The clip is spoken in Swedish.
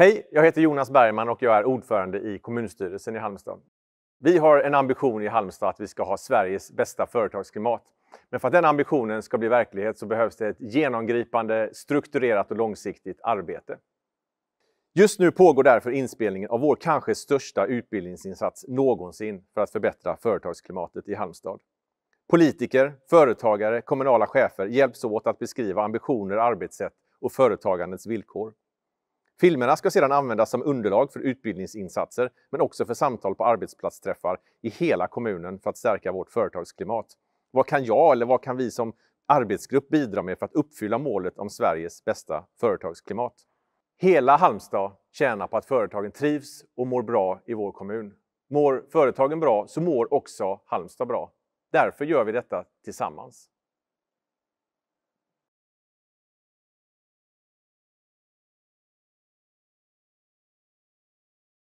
Hej, jag heter Jonas Bergman och jag är ordförande i kommunstyrelsen i Halmstad. Vi har en ambition i Halmstad att vi ska ha Sveriges bästa företagsklimat. Men för att den ambitionen ska bli verklighet så behövs det ett genomgripande, strukturerat och långsiktigt arbete. Just nu pågår därför inspelningen av vår kanske största utbildningsinsats någonsin för att förbättra företagsklimatet i Halmstad. Politiker, företagare, kommunala chefer hjälps åt att beskriva ambitioner, arbetssätt och företagandets villkor. Filmerna ska sedan användas som underlag för utbildningsinsatser, men också för samtal på arbetsplatsträffar i hela kommunen för att stärka vårt företagsklimat. Vad kan jag eller vad kan vi som arbetsgrupp bidra med för att uppfylla målet om Sveriges bästa företagsklimat? Hela Halmstad tjänar på att företagen trivs och mår bra i vår kommun. Mår företagen bra så mår också Halmstad bra. Därför gör vi detta tillsammans.